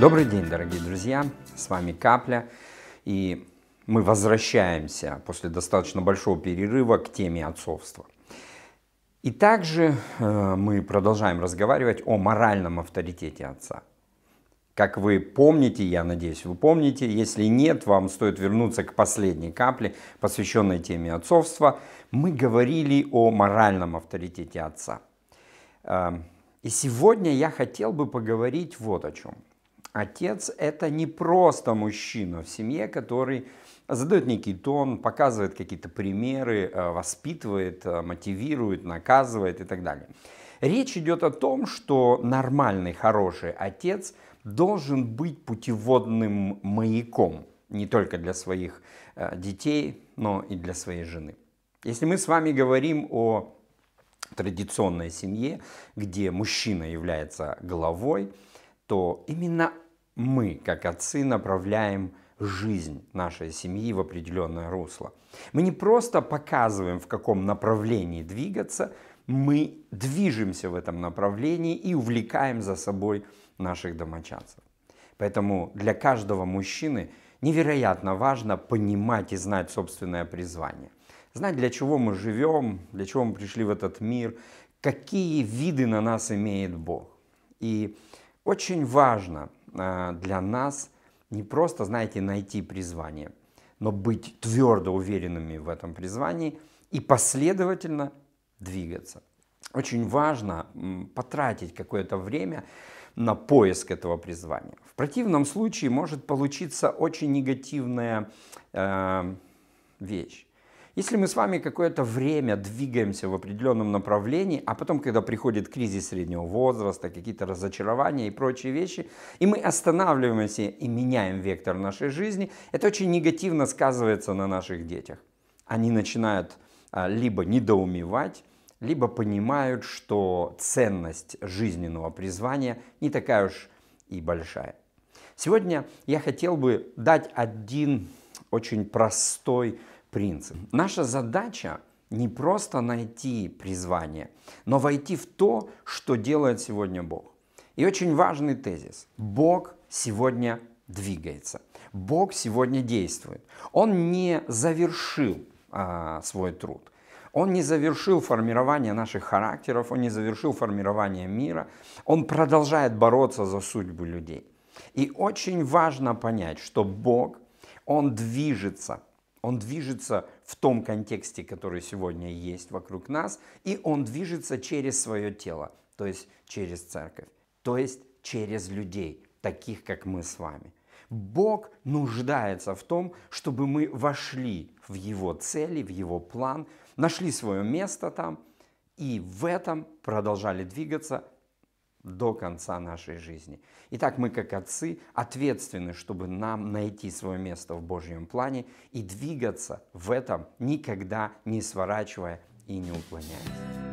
Добрый день, дорогие друзья! С вами Капля, и мы возвращаемся после достаточно большого перерыва к теме отцовства. И также э, мы продолжаем разговаривать о моральном авторитете отца. Как вы помните, я надеюсь, вы помните, если нет, вам стоит вернуться к последней капле, посвященной теме отцовства. Мы говорили о моральном авторитете отца. Э, и сегодня я хотел бы поговорить вот о чем – Отец – это не просто мужчина в семье, который задает некий тон, показывает какие-то примеры, э, воспитывает, э, мотивирует, наказывает и так далее. Речь идет о том, что нормальный, хороший отец должен быть путеводным маяком не только для своих э, детей, но и для своей жены. Если мы с вами говорим о традиционной семье, где мужчина является главой, то именно мы, как отцы, направляем жизнь нашей семьи в определенное русло. Мы не просто показываем, в каком направлении двигаться, мы движемся в этом направлении и увлекаем за собой наших домочадцев. Поэтому для каждого мужчины невероятно важно понимать и знать собственное призвание. Знать, для чего мы живем, для чего мы пришли в этот мир, какие виды на нас имеет Бог. И очень важно а, для нас не просто, знаете, найти призвание, но быть твердо уверенными в этом призвании и последовательно двигаться. Очень важно потратить какое-то время на поиск этого призвания. В противном случае может получиться очень негативная э, вещь. Если мы с вами какое-то время двигаемся в определенном направлении, а потом, когда приходит кризис среднего возраста, какие-то разочарования и прочие вещи, и мы останавливаемся и меняем вектор нашей жизни, это очень негативно сказывается на наших детях. Они начинают а, либо недоумевать, либо понимают, что ценность жизненного призвания не такая уж и большая. Сегодня я хотел бы дать один очень простой принцип. Наша задача не просто найти призвание, но войти в то, что делает сегодня Бог. И очень важный тезис. Бог сегодня двигается. Бог сегодня действует. Он не завершил а, свой труд. Он не завершил формирование наших характеров, он не завершил формирование мира. Он продолжает бороться за судьбу людей. И очень важно понять, что Бог, Он движется он движется в том контексте, который сегодня есть вокруг нас, и он движется через свое тело, то есть через церковь, то есть через людей, таких как мы с вами. Бог нуждается в том, чтобы мы вошли в Его цели, в Его план, нашли свое место там и в этом продолжали двигаться до конца нашей жизни. Итак, мы как отцы ответственны, чтобы нам найти свое место в Божьем плане и двигаться в этом, никогда не сворачивая и не уклоняясь.